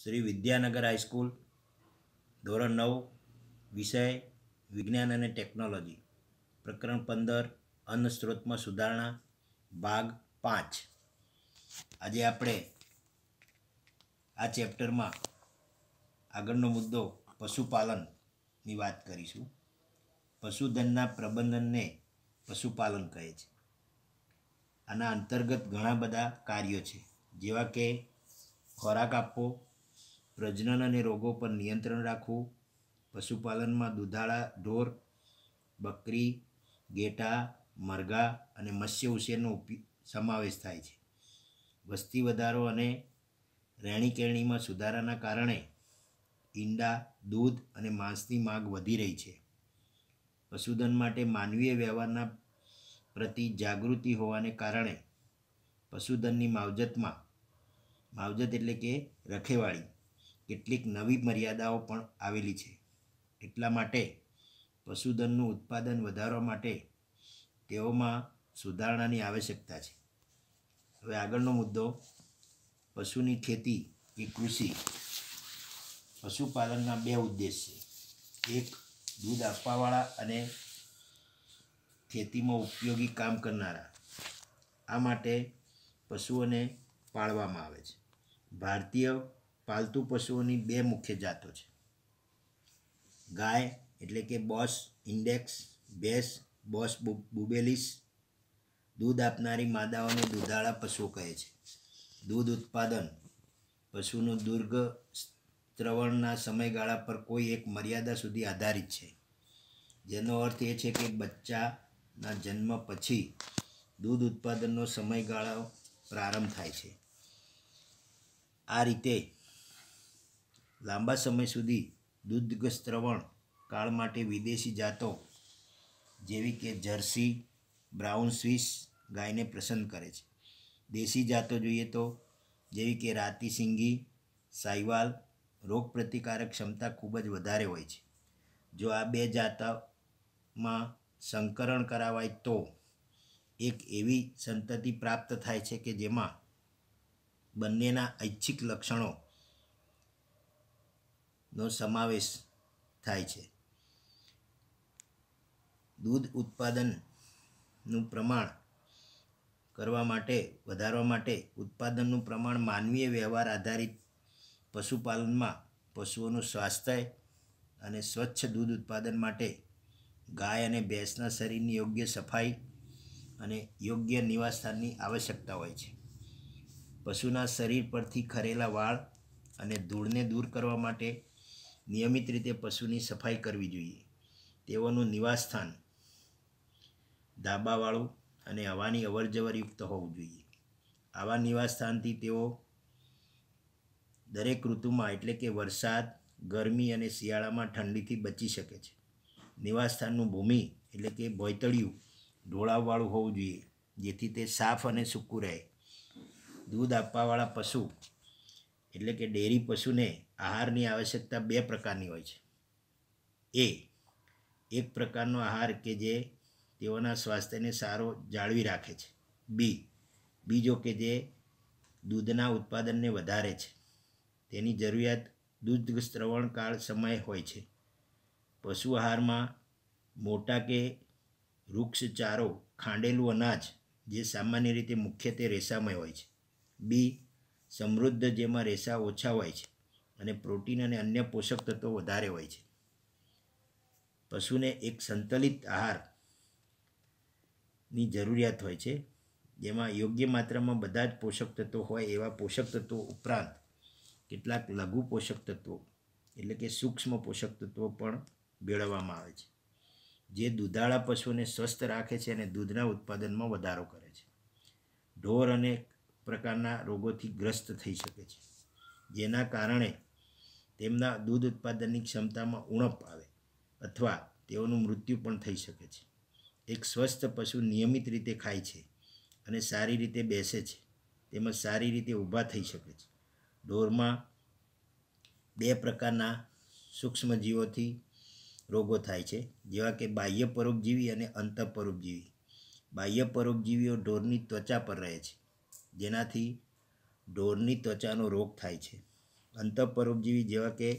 Shri Vidyanagar high school ધોરણ નવ વિષય વિજ્ઞાન અને ટેકનોલોજી પ્રકરણ પંદર અન્ન સ્ત્રોતમાં સુધારણા ભાગ પાંચ આજે આપણે આ ચેપ્ટરમાં આગળનો મુદ્દો પશુપાલનની વાત કરીશું પશુધનના પ્રબંધનને પશુપાલન કહે છે આના અંતર્ગત ઘણા બધા કાર્યો છે જેવા કે ખોરાક આપવો પ્રજનન અને રોગો પર નિયંત્રણ રાખવું પશુપાલનમાં દુધાળા ઢોર બકરી ગેટા મરઘા અને મત્સ્ય ઉછેરનો સમાવેશ થાય છે વસ્તી વધારો અને રહેણીકહેણીમાં સુધારાના કારણે ઈંડા દૂધ અને માંસની માગ વધી રહી છે પશુધન માટે માનવીય વ્યવહારના પ્રતિ જાગૃતિ હોવાને કારણે પશુધનની માવજતમાં માવજત એટલે કે રખેવાળી કેટલીક નવી મર્યાદાઓ પણ આવેલી છે એટલા માટે પશુધનનું ઉત્પાદન વધારવા માટે તેઓમાં સુધારણાની આવશ્યકતા છે હવે આગળનો મુદ્દો પશુની ખેતી એ કૃષિ પશુપાલનના બે ઉદ્દેશ છે એક દૂધ આપવાવાળા અને ખેતીમાં ઉપયોગી કામ કરનારા આ માટે પશુઓને પાળવામાં આવે છે ભારતીય પાલતુ પશુઓની બે મુખ્ય જાતો છે ગાય એટલે કે બોસ ઇન્ડેક્સ ભેંસ બોસ બુબેલિસ દૂધ આપનારી માદાઓને દૂધાળા પશુઓ કહે છે દૂધ ઉત્પાદન પશુનું દુર્ગ ત્રવણના સમયગાળા પર કોઈ એક મર્યાદા સુધી આધારિત છે જેનો અર્થ એ છે કે બચ્ચાના જન્મ પછી દૂધ ઉત્પાદનનો સમયગાળો પ્રારંભ થાય છે આ રીતે લાંબા સમય સુધી સ્ત્રવણ કાળ માટે વિદેશી જાતો જેવી કે જર્સી બ્રાઉન સ્વિસ ગાયને પસંદ કરે છે દેશી જાતો જોઈએ તો જેવી કે રાતી સિંગી સાઇવાલ રોગ પ્રતિકારક ક્ષમતા ખૂબ જ વધારે હોય છે જો આ બે જાતમાં સંકરણ કરાવાય તો એક એવી સંતતિ પ્રાપ્ત થાય છે કે જેમાં બંનેના ઐચ્છિક લક્ષણો નો સમાવેશ થાય છે દૂધ ઉત્પાદનનું પ્રમાણ કરવા માટે વધારવા માટે ઉત્પાદનનું પ્રમાણ માનવીય વ્યવહાર આધારિત પશુપાલનમાં પશુઓનું સ્વાસ્થ્ય અને સ્વચ્છ દૂધ ઉત્પાદન માટે ગાય અને ભેંસના શરીરની યોગ્ય સફાઈ અને યોગ્ય નિવાસસ્થાનની આવશ્યકતા હોય છે પશુના શરીર પરથી ખરેલા વાળ અને ધૂળને દૂર કરવા માટે નિયમિત રીતે પશુની સફાઈ કરવી જોઈએ તેઓનું નિવાસસ્થાન ધાબાવાળું અને હવાની અવરજવરયુક્ત હોવું જોઈએ આવા નિવાસસ્થાનથી તેઓ દરેક ઋતુમાં એટલે કે વરસાદ ગરમી અને શિયાળામાં ઠંડીથી બચી શકે છે નિવાસસ્થાનનું ભૂમિ એટલે કે ભોયતળિયું ઢોળાવવાળું હોવું જોઈએ જેથી તે સાફ અને સૂકું રહે દૂધ આપવાવાળા પશુ એટલે કે ડેરી પશુને આહારની આવશ્યકતા બે પ્રકારની હોય છે એ એક પ્રકારનો આહાર કે જે તેઓના સ્વાસ્થ્યને સારો જાળવી રાખે છે બી બીજો કે જે દૂધના ઉત્પાદનને વધારે છે તેની જરૂરિયાત દૂધ શ્રવણકાળ સમય હોય છે પશુ આહારમાં મોટા કે વૃક્ષ ચારો ખાંડેલું અનાજ જે સામાન્ય રીતે મુખ્યત્વે રેસામય હોય છે બી સમૃદ્ધ જેમાં રેસા ઓછા હોય છે અને પ્રોટીન અને અન્ય પોષક તત્વો વધારે હોય છે પશુને એક સંતુલિત આહારની જરૂરિયાત હોય છે જેમાં યોગ્ય માત્રામાં બધા જ પોષક તત્વો હોય એવા પોષક તત્વો ઉપરાંત કેટલાક લઘુ પોષક તત્વો એટલે કે સૂક્ષ્મ પોષક તત્વો પણ મેળવવામાં આવે છે જે દૂધાળા પશુઓને સ્વસ્થ રાખે છે અને દૂધના ઉત્પાદનમાં વધારો કરે છે ઢોર અનેક પ્રકારના રોગોથી ગ્રસ્ત થઈ શકે છે જેના કારણે તેમના દૂધ ઉત્પાદનની ક્ષમતામાં ઉણપ આવે અથવા તેઓનું મૃત્યુ પણ થઈ શકે છે એક સ્વસ્થ પશુ નિયમિત રીતે ખાય છે અને સારી રીતે બેસે છે તેમજ સારી રીતે ઊભા થઈ શકે છે ઢોરમાં બે પ્રકારના સૂક્ષ્મજીવોથી રોગો થાય છે જેવા કે બાહ્ય પરોપજીવી અને અંત પરોપજીવી બાહ્ય પરોપજીવીઓ ઢોરની ત્વચા પર રહે છે જેનાથી ઢોરની ત્વચાનો રોગ થાય છે અંતઃપરોપજીવી જેવા કે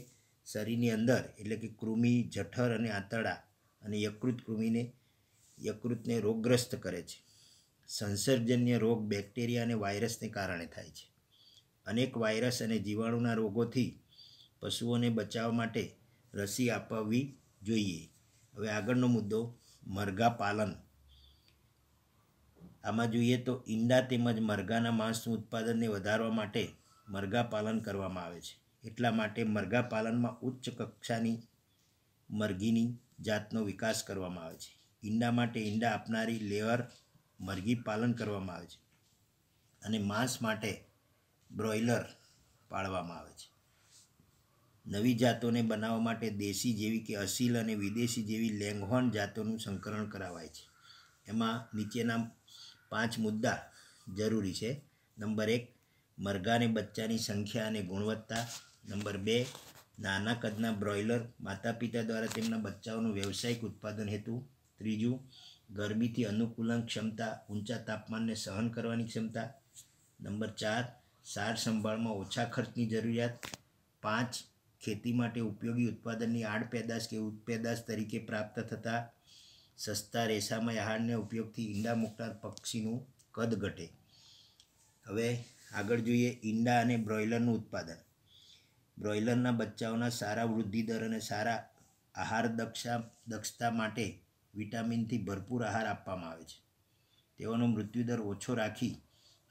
શરીરની અંદર એટલે કે કૃમિ જઠર અને આંતરડા અને યકૃત કૃમિને યકૃતને રોગગ્રસ્ત કરે છે સંસર્જન્ય રોગ બેક્ટેરિયા અને વાયરસને કારણે થાય છે અનેક વાયરસ અને જીવાણુના રોગોથી પશુઓને બચાવવા માટે રસી આપવી જોઈએ હવે આગળનો મુદ્દો મરઘા પાલન આમાં જોઈએ તો ઈંડા તેમજ મરઘાના માંસનું ઉત્પાદનને વધારવા માટે મરઘા પાલન કરવામાં આવે છે એટલા માટે મરઘા પાલનમાં ઉચ્ચ કક્ષાની મરઘીની જાતનો વિકાસ કરવામાં આવે છે ઈંડા માટે ઈંડા આપનારી લેવર મરઘી પાલન કરવામાં આવે છે અને માંસ માટે બ્રોઇલર પાળવામાં આવે છે નવી જાતોને બનાવવા માટે દેશી જેવી કે અસીલ અને વિદેશી જેવી લેંગહોર્ન જાતોનું સંકરણ કરાવાય છે એમાં નીચેના પાંચ મુદ્દા જરૂરી છે નંબર એક મરઘાને બચ્ચાની સંખ્યા અને ગુણવત્તા નંબર બે નાના કદના બ્રોઇલર માતા પિતા દ્વારા તેમના બચ્ચાઓનું વ્યવસાયિક ઉત્પાદન હેતુ ત્રીજું ગરમીથી અનુકૂલન ક્ષમતા ઊંચા તાપમાનને સહન કરવાની ક્ષમતા નંબર ચાર સાર સંભાળમાં ઓછા ખર્ચની જરૂરિયાત પાંચ ખેતી માટે ઉપયોગી ઉત્પાદનની આડ પેદાશ કે ઉત્પેદાશ તરીકે પ્રાપ્ત થતા સસ્તા રેસામય આહારને ઉપયોગથી ઈંડા મૂકનાર પક્ષીનું કદ ઘટે હવે આગળ જોઈએ ઈંડા અને બ્રોઇલરનું ઉત્પાદન બ્રોઇલરના બચ્ચાઓના સારા વૃદ્ધિ દર અને સારા આહાર દક્ષા દક્ષતા માટે વિટામિનથી ભરપૂર આહાર આપવામાં આવે છે તેઓનો મૃત્યુદર ઓછો રાખી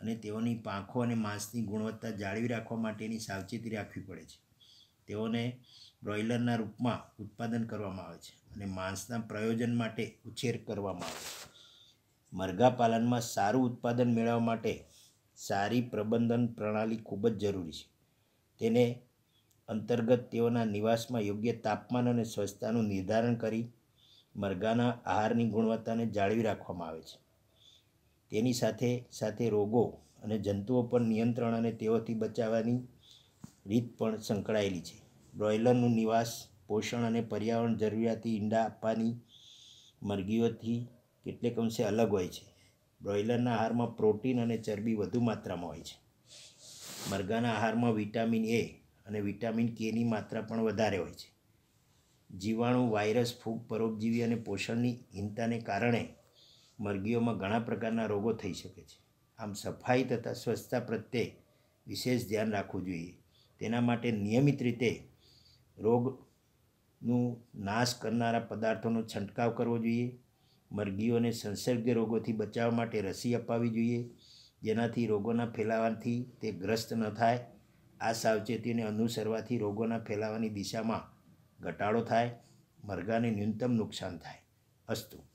અને તેઓની પાંખો અને માંસની ગુણવત્તા જાળવી રાખવા માટેની સાવચેતી રાખવી પડે છે તેઓને બ્રોઇલરના રૂપમાં ઉત્પાદન કરવામાં આવે છે અને માંસના પ્રયોજન માટે ઉછેર કરવામાં આવે છે મરઘા પાલનમાં સારું ઉત્પાદન મેળવવા માટે સારી પ્રબંધન પ્રણાલી ખૂબ જ જરૂરી છે તેને અંતર્ગત તેઓના નિવાસમાં યોગ્ય તાપમાન અને સ્વચ્છતાનું નિર્ધારણ કરી મરઘાના આહારની ગુણવત્તાને જાળવી રાખવામાં આવે છે તેની સાથે સાથે રોગો અને જંતુઓ પર નિયંત્રણ અને તેઓથી બચાવવાની રીત પણ સંકળાયેલી છે બ્રોઇલરનું નિવાસ પોષણ અને પર્યાવરણ જરૂરિયાતી ઈંડા આપવાની મરઘીઓથી કેટલેક અંશે અલગ હોય છે બ્રોઇલરના આહારમાં પ્રોટીન અને ચરબી વધુ માત્રામાં હોય છે મરઘાના આહારમાં વિટામિન એ અને વિટામિન કેની માત્રા પણ વધારે હોય છે જીવાણુ વાયરસ ફૂગ પરોપજીવી અને પોષણની હીનતાને કારણે મરઘીઓમાં ઘણા પ્રકારના રોગો થઈ શકે છે આમ સફાઈ તથા સ્વચ્છતા પ્રત્યે વિશેષ ધ્યાન રાખવું જોઈએ તેના માટે નિયમિત રીતે રોગનું નાશ કરનારા પદાર્થોનો છંટકાવ કરવો જોઈએ મરઘીઓને સંસર્ગ રોગોથી બચાવવા માટે રસી અપાવી જોઈએ જેનાથી રોગોના ફેલાવાથી તે ગ્રસ્ત ન થાય આ સાવચેતીને અનુસરવાથી રોગોના ફેલાવાની દિશામાં ઘટાડો થાય મરઘાને ન્યૂનતમ નુકસાન થાય અસ્તુ